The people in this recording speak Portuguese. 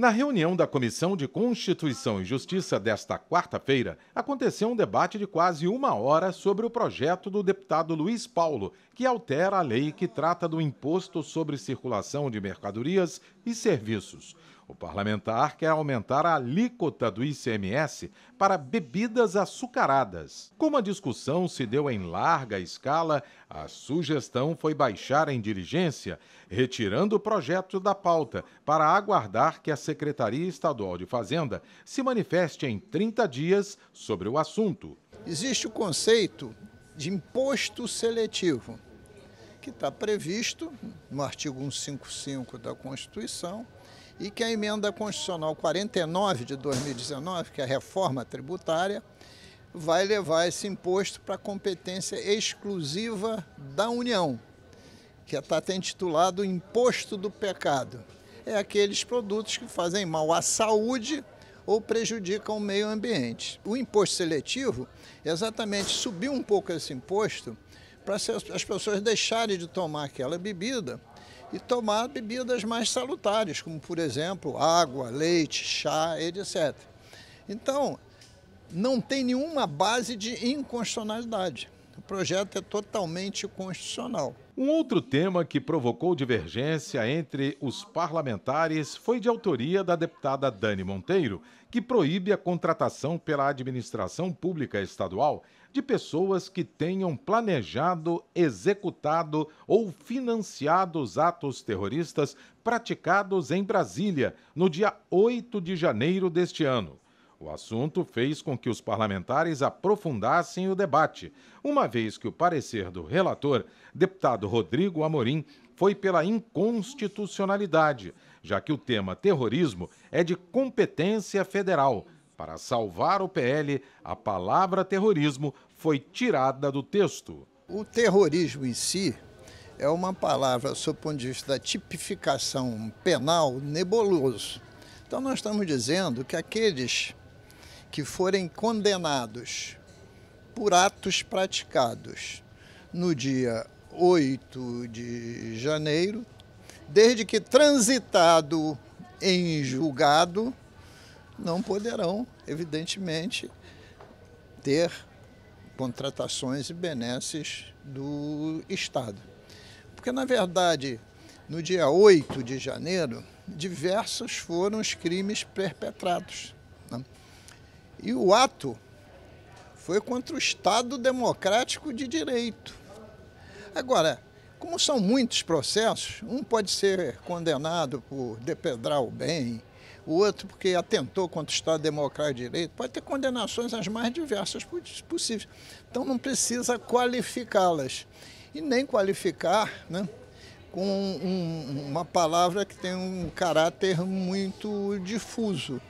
Na reunião da Comissão de Constituição e Justiça desta quarta-feira, aconteceu um debate de quase uma hora sobre o projeto do deputado Luiz Paulo, que altera a lei que trata do imposto sobre circulação de mercadorias e serviços. O parlamentar quer aumentar a alíquota do ICMS para bebidas açucaradas. Como a discussão se deu em larga escala, a sugestão foi baixar em diligência, retirando o projeto da pauta para aguardar que a Secretaria Estadual de Fazenda se manifeste em 30 dias sobre o assunto. Existe o conceito de imposto seletivo, que está previsto no artigo 155 da Constituição e que a emenda constitucional 49 de 2019, que é a reforma tributária, vai levar esse imposto para competência exclusiva da União, que está até intitulado Imposto do Pecado. É aqueles produtos que fazem mal à saúde ou prejudicam o meio ambiente. O imposto seletivo é exatamente subiu um pouco esse imposto para as pessoas deixarem de tomar aquela bebida e tomar bebidas mais salutares, como por exemplo água, leite, chá, etc. Então, não tem nenhuma base de inconstitucionalidade. O projeto é totalmente constitucional. Um outro tema que provocou divergência entre os parlamentares foi de autoria da deputada Dani Monteiro, que proíbe a contratação pela administração pública estadual de pessoas que tenham planejado, executado ou financiado os atos terroristas praticados em Brasília no dia 8 de janeiro deste ano. O assunto fez com que os parlamentares aprofundassem o debate, uma vez que o parecer do relator, deputado Rodrigo Amorim, foi pela inconstitucionalidade, já que o tema terrorismo é de competência federal. Para salvar o PL, a palavra terrorismo foi tirada do texto. O terrorismo em si é uma palavra, sob o ponto de vista da tipificação penal, nebuloso. Então, nós estamos dizendo que aqueles que forem condenados por atos praticados no dia 8 de janeiro, desde que transitado em julgado, não poderão, evidentemente, ter contratações e benesses do Estado. Porque, na verdade, no dia 8 de janeiro, diversos foram os crimes perpetrados. Né? E o ato foi contra o Estado democrático de direito. Agora, como são muitos processos, um pode ser condenado por depedrar o bem, o outro porque atentou contra o Estado Democrático de Direito, pode ter condenações as mais diversas possíveis. Então não precisa qualificá-las e nem qualificar né, com um, uma palavra que tem um caráter muito difuso.